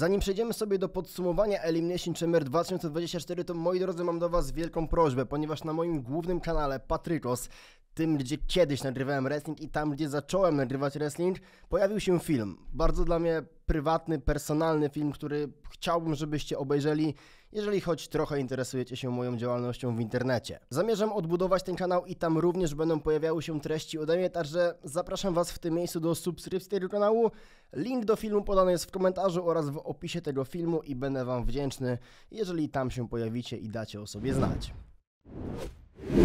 Zanim przejdziemy sobie do podsumowania Elimination Chamber 2024, to moi drodzy mam do Was wielką prośbę, ponieważ na moim głównym kanale Patrykos, tym gdzie kiedyś nagrywałem wrestling i tam gdzie zacząłem nagrywać wrestling, pojawił się film. Bardzo dla mnie prywatny, personalny film, który chciałbym, żebyście obejrzeli, jeżeli choć trochę interesujecie się moją działalnością w internecie. Zamierzam odbudować ten kanał i tam również będą pojawiały się treści ode mnie, także zapraszam Was w tym miejscu do subskrypcji tego kanału. Link do filmu podany jest w komentarzu oraz w opisie tego filmu i będę Wam wdzięczny, jeżeli tam się pojawicie i dacie o sobie znać.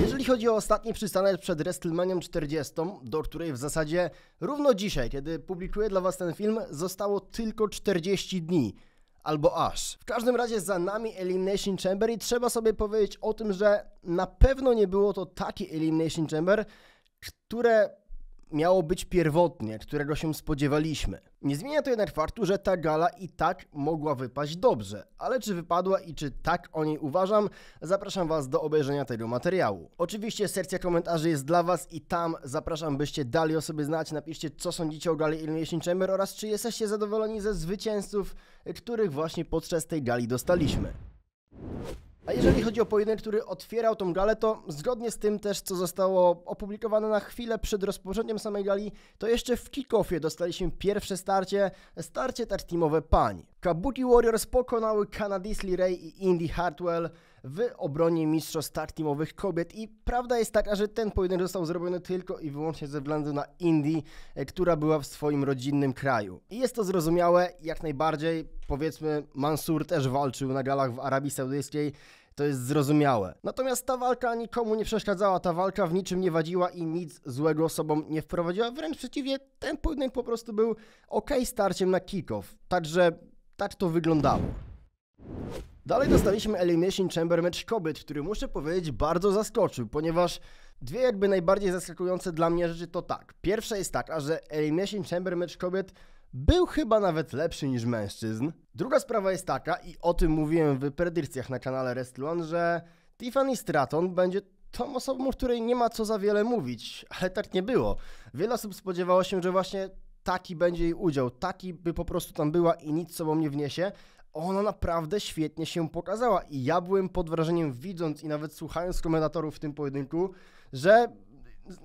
Jeżeli chodzi o ostatni przystanek przed WrestleMania 40, do której w zasadzie równo dzisiaj, kiedy publikuję dla Was ten film, zostało tylko 40 dni. Albo aż. W każdym razie za nami Elimination Chamber i trzeba sobie powiedzieć o tym, że na pewno nie było to takie Elimination Chamber, które miało być pierwotnie, którego się spodziewaliśmy. Nie zmienia to jednak faktu, że ta gala i tak mogła wypaść dobrze, ale czy wypadła i czy tak o niej uważam, zapraszam Was do obejrzenia tego materiału. Oczywiście sekcja komentarzy jest dla Was i tam zapraszam, byście dali o sobie znać, napiszcie co sądzicie o gali Elimination Chamber oraz czy jesteście zadowoleni ze zwycięzców, których właśnie podczas tej gali dostaliśmy. A jeżeli chodzi o pojedynek, który otwierał tą galę, to zgodnie z tym też, co zostało opublikowane na chwilę przed rozpoczęciem samej gali, to jeszcze w kick-offie dostaliśmy pierwsze starcie, starcie tartimowe pań. Kabuki Warriors pokonały Kana Ray i Indy Hartwell, w obronie mistrzostw start kobiet i prawda jest taka, że ten pojedynek został zrobiony tylko i wyłącznie ze względu na Indii, e, która była w swoim rodzinnym kraju. I jest to zrozumiałe jak najbardziej, powiedzmy Mansur też walczył na galach w Arabii Saudyjskiej, to jest zrozumiałe. Natomiast ta walka nikomu nie przeszkadzała, ta walka w niczym nie wadziła i nic złego osobom nie wprowadziła, wręcz przeciwnie, ten pojedynek po prostu był ok starciem na kickoff. także tak to wyglądało. Dalej dostaliśmy Elimination Chamber mecz kobiet, który muszę powiedzieć bardzo zaskoczył, ponieważ dwie jakby najbardziej zaskakujące dla mnie rzeczy to tak. Pierwsza jest taka, że Elimination Chamber mecz kobiet był chyba nawet lepszy niż mężczyzn. Druga sprawa jest taka, i o tym mówiłem w predykcjach na kanale Restlon, że Tiffany Stratton będzie tą osobą, której nie ma co za wiele mówić, ale tak nie było. Wiele osób spodziewało się, że właśnie taki będzie jej udział, taki by po prostu tam była i nic sobą nie wniesie, ona naprawdę świetnie się pokazała i ja byłem pod wrażeniem widząc i nawet słuchając komentatorów w tym pojedynku, że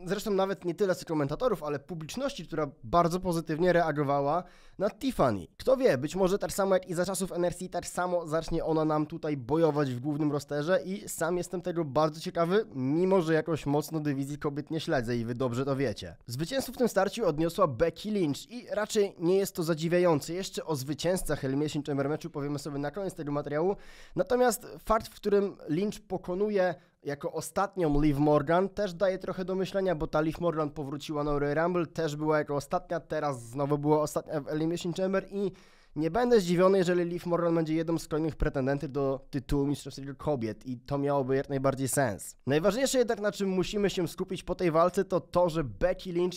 zresztą nawet nie tyle z komentatorów, ale publiczności, która bardzo pozytywnie reagowała na Tiffany. Kto wie, być może tak samo jak i za czasów NRC, tak samo zacznie ona nam tutaj bojować w głównym rosterze i sam jestem tego bardzo ciekawy, mimo że jakoś mocno dywizji kobiet nie śledzę i wy dobrze to wiecie. Zwycięstwo w tym starciu odniosła Becky Lynch i raczej nie jest to zadziwiające. Jeszcze o zwycięzcach Elimination Chamber meczu powiemy sobie na koniec tego materiału. Natomiast fakt, w którym Lynch pokonuje jako ostatnią Liv Morgan też daje trochę do myślenia, bo ta Liv Morgan powróciła na Royal Rumble, też była jako ostatnia, teraz znowu była ostatnia w Elimination Chamber i nie będę zdziwiony, jeżeli Liv Morgan będzie jedną z kolejnych pretendentów do tytułu Mistrzostwa Kobiet i to miałoby jak najbardziej sens. Najważniejsze jednak, na czym musimy się skupić po tej walce, to to, że Becky Lynch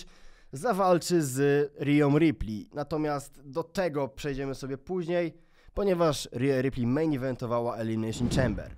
zawalczy z Riom Ripley. Natomiast do tego przejdziemy sobie później, ponieważ Ria Ripley main eventowała Elimination Chamber.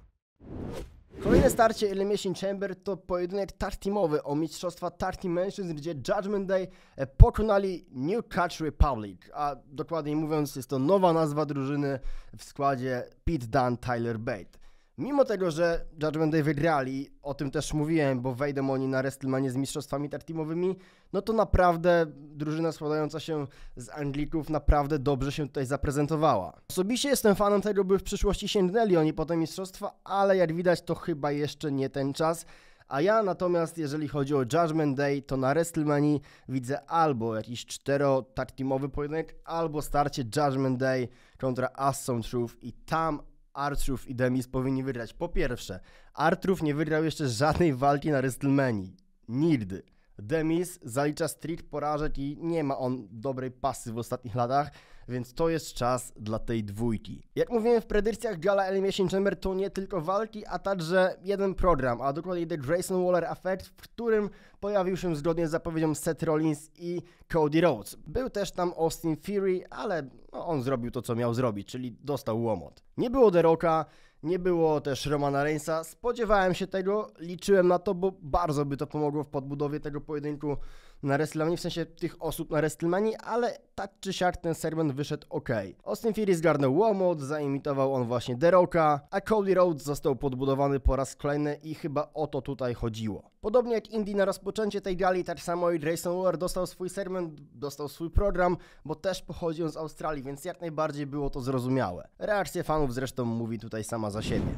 Kolejne starcie Elimination Chamber to pojedynek tartimowy o mistrzostwa tartim mężczyzn, gdzie Judgment Day e, pokonali New Catch Republic, a dokładniej mówiąc jest to nowa nazwa drużyny w składzie Pete Dunne, Tyler Bate. Mimo tego, że Judgment Day wygrali, o tym też mówiłem, bo wejdą oni na WrestleMania z mistrzostwami tartimowymi, no to naprawdę drużyna składająca się z Anglików naprawdę dobrze się tutaj zaprezentowała. Osobiście jestem fanem tego, by w przyszłości sięgnęli oni po te mistrzostwa, ale jak widać to chyba jeszcze nie ten czas. A ja natomiast, jeżeli chodzi o Judgment Day, to na WrestleMania widzę albo jakiś cztero-tartimowy pojedynek, albo starcie Judgment Day kontra Us Truth i tam Artruf i Demis powinni wygrać. Po pierwsze, Artruf nie wygrał jeszcze żadnej walki na WrestleMania. Nigdy. Demis zalicza streak porażek i nie ma on dobrej pasy w ostatnich latach, więc to jest czas dla tej dwójki. Jak mówiłem w predykcjach Gala Elimination Chamber to nie tylko walki, a także jeden program, a dokładnie The Grayson Waller Effect, w którym pojawił się zgodnie z zapowiedzią Seth Rollins i Cody Rhodes. Był też tam Austin Fury, ale no on zrobił to, co miał zrobić, czyli dostał łomot. Nie było Deroka, nie było też Romana Reinsa. Spodziewałem się tego, liczyłem na to, bo bardzo by to pomogło w podbudowie tego pojedynku na WrestleMania, w sensie tych osób na WrestleMania, ale tak czy siak ten segment wyszedł ok. Austin Fury zgarnął łomot, zaimitował on właśnie Deroka, a Cody Rhodes został podbudowany po raz kolejny i chyba o to tutaj chodziło. Podobnie jak Indy na rozpoczęcie tej gali, tak samo i Jason Waller dostał swój sermon, dostał swój program, bo też pochodzi on z Australii, więc jak najbardziej było to zrozumiałe. Reakcja fanów zresztą mówi tutaj sama za siebie.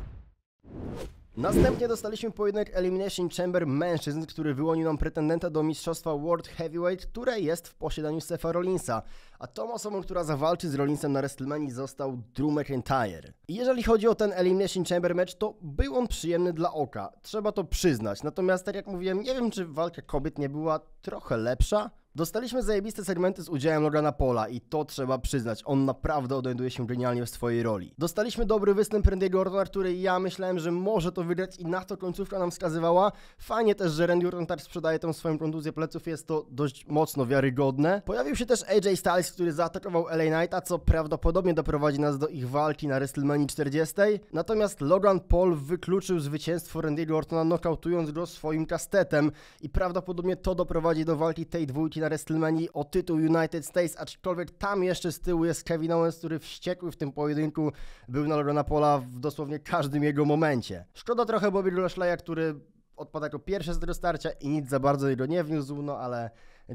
Następnie dostaliśmy pojedynek Elimination Chamber mężczyzn, który wyłonił nam pretendenta do mistrzostwa World Heavyweight, które jest w posiadaniu Stefa Rollinsa. A tą osobą, która zawalczy z Rollinsem na WrestleMania został Drew McIntyre. I jeżeli chodzi o ten Elimination Chamber mecz, to był on przyjemny dla oka. Trzeba to przyznać. Natomiast tak jak mówiłem, nie wiem czy walka kobiet nie była trochę lepsza, Dostaliśmy zajebiste segmenty z udziałem Logana Pola i to trzeba przyznać, on naprawdę odnajduje się genialnie w swojej roli. Dostaliśmy dobry występ Randy'ego Ortona, który ja myślałem, że może to wygrać i na to końcówka nam wskazywała. Fajnie też, że Randy Orton tak sprzedaje tą swoją kontuzję pleców, jest to dość mocno wiarygodne. Pojawił się też AJ Styles, który zaatakował LA Knighta, co prawdopodobnie doprowadzi nas do ich walki na WrestleMania 40. Natomiast Logan Paul wykluczył zwycięstwo Randy'ego Ortona, nokautując go swoim kastetem i prawdopodobnie to doprowadzi do walki tej dwójki na WrestleMania o tytuł United States, aczkolwiek tam jeszcze z tyłu jest Kevin Owens, który wściekły w tym pojedynku był na Rona Pola w dosłownie każdym jego momencie. Szkoda trochę Bobby Lashley'a, który odpada jako pierwszy z tego starcia i nic za bardzo jego nie wniósł, no ale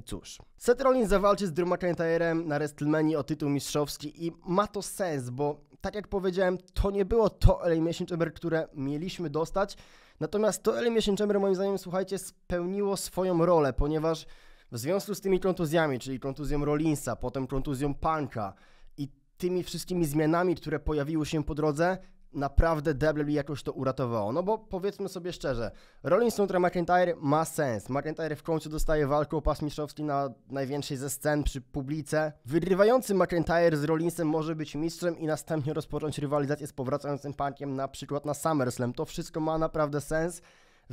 cóż. Seth Rollins zawalczy z Drew McIntyre'em na WrestleMania o tytuł mistrzowski i ma to sens, bo tak jak powiedziałem, to nie było to Elimination Chamber, które mieliśmy dostać, natomiast to Elimination Chamber moim zdaniem, słuchajcie, spełniło swoją rolę, ponieważ w związku z tymi kontuzjami, czyli kontuzją Rollinsa, potem kontuzją Punka i tymi wszystkimi zmianami, które pojawiły się po drodze, naprawdę WWE jakoś to uratowało. No bo powiedzmy sobie szczerze, Rollins kontra McIntyre ma sens. McIntyre w końcu dostaje walkę o pas mistrzowski na największej ze scen przy publice. Wygrywający McIntyre z Rollinsem może być mistrzem i następnie rozpocząć rywalizację z powracającym Punkiem na przykład na SummerSlam. To wszystko ma naprawdę sens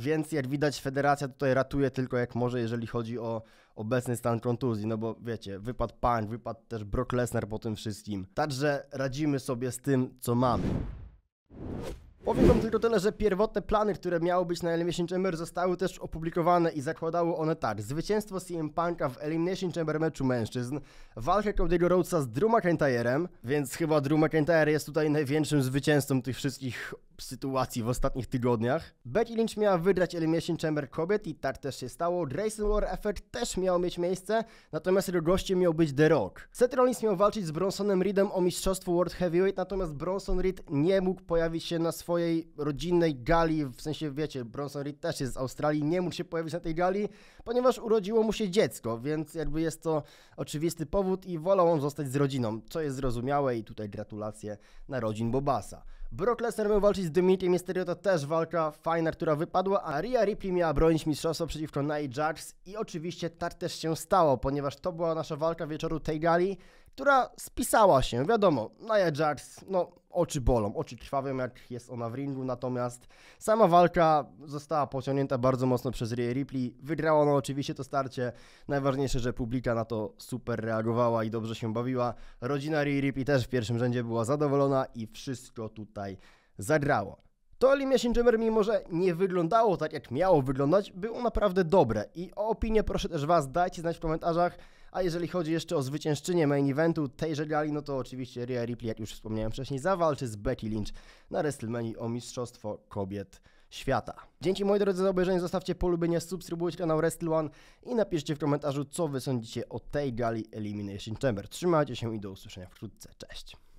więc jak widać, federacja tutaj ratuje tylko jak może, jeżeli chodzi o obecny stan kontuzji. No bo wiecie, wypadł Pan, wypadł też Brock Lesnar po tym wszystkim. Także radzimy sobie z tym, co mamy. Powiem wam tylko tyle, że pierwotne plany, które miały być na Elimination Chamber zostały też opublikowane i zakładały one tak. Zwycięstwo CM Punk'a w Elimination Chamber meczu mężczyzn, walkę Cody'ego Rhodesa z Drew McIntyre'em, więc chyba Drew McIntyre jest tutaj największym zwycięzcą tych wszystkich sytuacji w ostatnich tygodniach. Becky Lynch miała wygrać Elimination Chamber kobiet i tak też się stało. Grayson War Effect też miał mieć miejsce, natomiast jego gościem miał być The Rock. Seth Rollins miał walczyć z Bronsonem Reedem o mistrzostwo World Heavyweight, natomiast Bronson Reed nie mógł pojawić się na swoim swojej rodzinnej gali, w sensie wiecie, Bronson Reed też jest z Australii, nie mógł się pojawić na tej gali, ponieważ urodziło mu się dziecko, więc jakby jest to oczywisty powód i wolał on zostać z rodziną, co jest zrozumiałe i tutaj gratulacje narodzin Bobasa. Brock Lesnar miał walczyć z Dimitriem Mysterio, to też walka fajna, która wypadła, a Rhea Ripley miała bronić mistrzostwa przeciwko Nia Jax i oczywiście tak też się stało, ponieważ to była nasza walka wieczoru tej gali, która spisała się, wiadomo, Nia Jax, no oczy bolą, oczy krwawią jak jest ona w ringu, natomiast sama walka została pociągnięta bardzo mocno przez Rhea Ripley, wygrała ona oczywiście to starcie, najważniejsze, że publika na to super reagowała i dobrze się bawiła, rodzina Rhea Ripley też w pierwszym rzędzie była zadowolona i wszystko tutaj zagrało. To Elimination Chamber, mimo że nie wyglądało tak, jak miało wyglądać, było naprawdę dobre. I o opinię proszę też Was, dajcie znać w komentarzach. A jeżeli chodzi jeszcze o zwyciężczynię main eventu tejże gali, no to oczywiście Rhea Ripley, jak już wspomniałem wcześniej, zawalczy z Becky Lynch na WrestleMania o Mistrzostwo Kobiet Świata. Dzięki moi drodzy za obejrzenie, zostawcie polubienie, subskrybujcie kanał Wrestle One i napiszcie w komentarzu, co wy sądzicie o tej gali Elimination Chamber. Trzymajcie się i do usłyszenia wkrótce. Cześć!